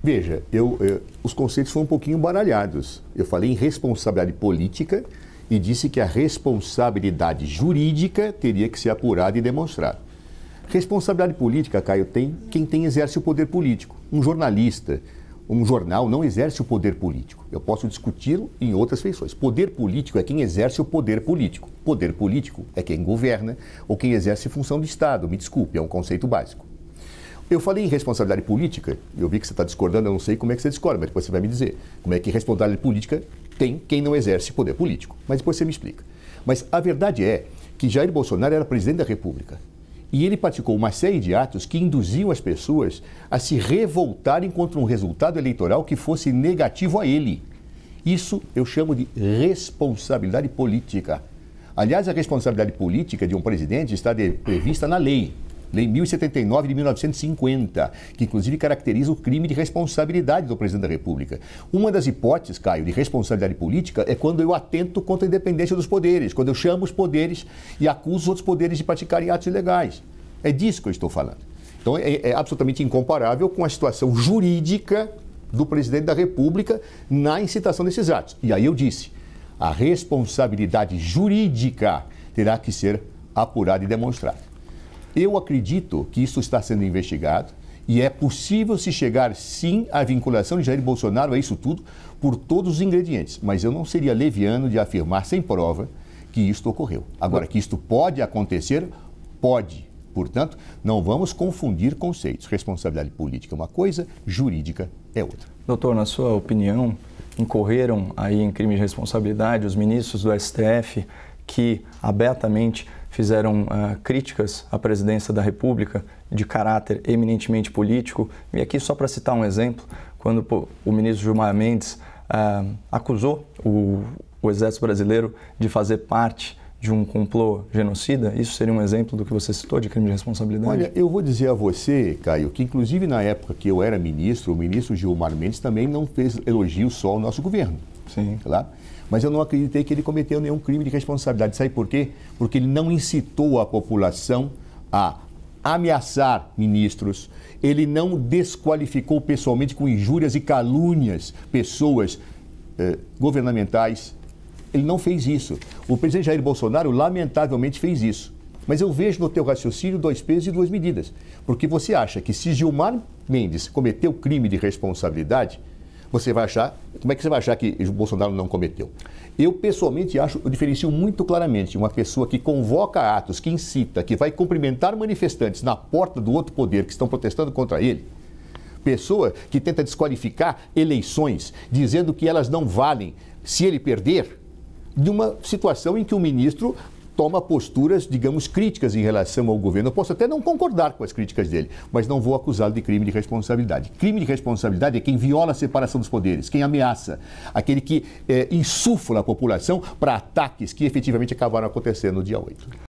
Veja, eu, eu, os conceitos foram um pouquinho baralhados. Eu falei em responsabilidade política e disse que a responsabilidade jurídica teria que ser apurada e demonstrada. Responsabilidade política, Caio, tem quem tem exerce o poder político. Um jornalista, um jornal não exerce o poder político. Eu posso discuti-lo em outras feições. Poder político é quem exerce o poder político. Poder político é quem governa ou quem exerce função de Estado. Me desculpe, é um conceito básico. Eu falei em responsabilidade política, eu vi que você está discordando, eu não sei como é que você discorda, mas depois você vai me dizer como é que responsabilidade política tem quem não exerce poder político. Mas depois você me explica. Mas a verdade é que Jair Bolsonaro era presidente da República. E ele praticou uma série de atos que induziam as pessoas a se revoltarem contra um resultado eleitoral que fosse negativo a ele. Isso eu chamo de responsabilidade política. Aliás, a responsabilidade política de um presidente está de, prevista na lei. Lei 1079 de 1950, que inclusive caracteriza o crime de responsabilidade do presidente da República. Uma das hipóteses, Caio, de responsabilidade política é quando eu atento contra a independência dos poderes, quando eu chamo os poderes e acuso os outros poderes de praticarem atos ilegais. É disso que eu estou falando. Então é, é absolutamente incomparável com a situação jurídica do presidente da República na incitação desses atos. E aí eu disse, a responsabilidade jurídica terá que ser apurada e demonstrada. Eu acredito que isso está sendo investigado e é possível se chegar sim à vinculação de Jair Bolsonaro a isso tudo por todos os ingredientes, mas eu não seria leviano de afirmar sem prova que isto ocorreu. Agora, que isto pode acontecer, pode. Portanto, não vamos confundir conceitos. Responsabilidade política é uma coisa, jurídica é outra. Doutor, na sua opinião, incorreram aí em crime de responsabilidade os ministros do STF que abertamente fizeram uh, críticas à presidência da República de caráter eminentemente político. E aqui, só para citar um exemplo, quando o ministro Gilmar Mendes uh, acusou o, o exército brasileiro de fazer parte de um complô genocida? Isso seria um exemplo do que você citou de crime de responsabilidade? Olha, eu vou dizer a você, Caio, que inclusive na época que eu era ministro, o ministro Gilmar Mendes também não fez elogio só ao nosso governo. Sim. Claro. Tá Mas eu não acreditei que ele cometeu nenhum crime de responsabilidade. Sabe por quê? Porque ele não incitou a população a ameaçar ministros, ele não desqualificou pessoalmente com injúrias e calúnias pessoas eh, governamentais. Ele não fez isso. O presidente Jair Bolsonaro, lamentavelmente, fez isso. Mas eu vejo no teu raciocínio dois pesos e duas medidas. Porque você acha que se Gilmar Mendes cometeu crime de responsabilidade, você vai achar, como é que você vai achar que o Bolsonaro não cometeu? Eu pessoalmente acho, eu diferencio muito claramente uma pessoa que convoca atos, que incita, que vai cumprimentar manifestantes na porta do outro poder que estão protestando contra ele, pessoa que tenta desqualificar eleições, dizendo que elas não valem se ele perder, de uma situação em que o ministro toma posturas, digamos, críticas em relação ao governo. Eu posso até não concordar com as críticas dele, mas não vou acusá-lo de crime de responsabilidade. Crime de responsabilidade é quem viola a separação dos poderes, quem ameaça, aquele que é, insufla a população para ataques que efetivamente acabaram acontecendo no dia 8.